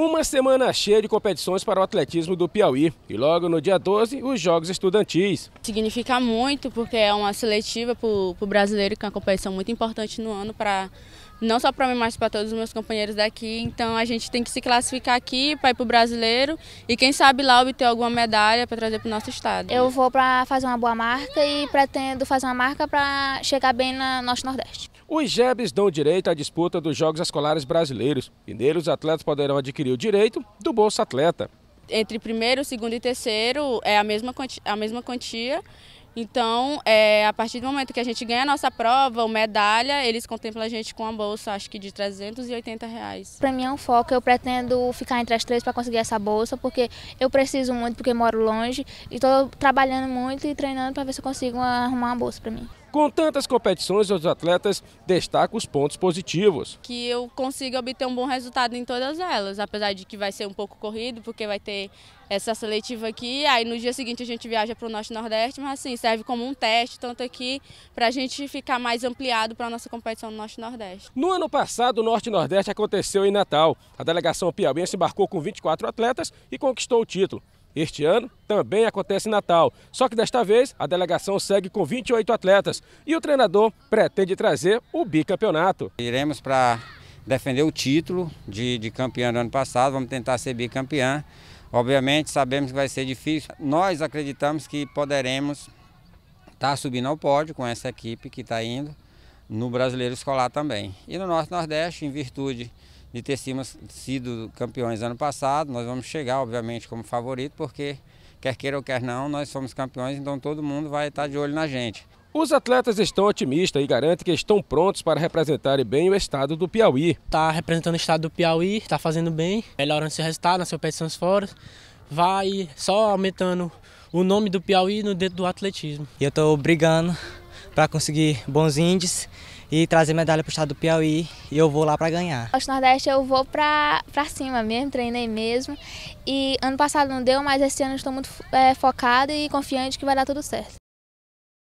Uma semana cheia de competições para o atletismo do Piauí e logo no dia 12 os Jogos Estudantis. Significa muito porque é uma seletiva para o brasileiro, que é uma competição muito importante no ano para não só para mim, mas para todos os meus companheiros daqui. Então a gente tem que se classificar aqui para ir para o brasileiro e quem sabe lá obter alguma medalha para trazer para o nosso estado. Eu vou para fazer uma boa marca e pretendo fazer uma marca para chegar bem na nosso Nordeste. Os JEBs dão direito à disputa dos Jogos Escolares Brasileiros e nele os atletas poderão adquirir o direito do Bolsa Atleta. Entre primeiro, segundo e terceiro é a mesma quantia, a mesma quantia então, é, a partir do momento que a gente ganha a nossa prova ou medalha, eles contemplam a gente com uma bolsa, acho que de 380 reais. Para mim é um foco, eu pretendo ficar entre as três para conseguir essa bolsa, porque eu preciso muito, porque moro longe, e estou trabalhando muito e treinando para ver se eu consigo arrumar uma bolsa para mim. Com tantas competições, os atletas destacam os pontos positivos. Que eu consiga obter um bom resultado em todas elas, apesar de que vai ser um pouco corrido, porque vai ter essa seletiva aqui, aí no dia seguinte a gente viaja para o Norte e Nordeste, mas assim, serve como um teste, tanto aqui, para a gente ficar mais ampliado para a nossa competição no Norte e Nordeste. No ano passado, o Norte e Nordeste aconteceu em Natal. A delegação piauiense embarcou com 24 atletas e conquistou o título. Este ano também acontece Natal, só que desta vez a delegação segue com 28 atletas e o treinador pretende trazer o bicampeonato. Iremos para defender o título de, de campeão do ano passado, vamos tentar ser bicampeã. Obviamente sabemos que vai ser difícil, nós acreditamos que poderemos estar tá subindo ao pódio com essa equipe que está indo no Brasileiro Escolar também. E no Norte Nordeste, em virtude de ter sido campeões ano passado. Nós vamos chegar, obviamente, como favorito, porque quer queira ou quer não, nós somos campeões, então todo mundo vai estar de olho na gente. Os atletas estão otimistas e garantem que estão prontos para representarem bem o estado do Piauí. Está representando o estado do Piauí, está fazendo bem, melhorando seu resultado nas competições fora, vai só aumentando o nome do Piauí no dentro do atletismo. E eu estou brigando para conseguir bons índices e trazer medalha para o estado do Piauí e eu vou lá para ganhar. O Nordeste eu vou para cima mesmo, treinei mesmo. E ano passado não deu, mas esse ano estou muito é, focada e confiante que vai dar tudo certo.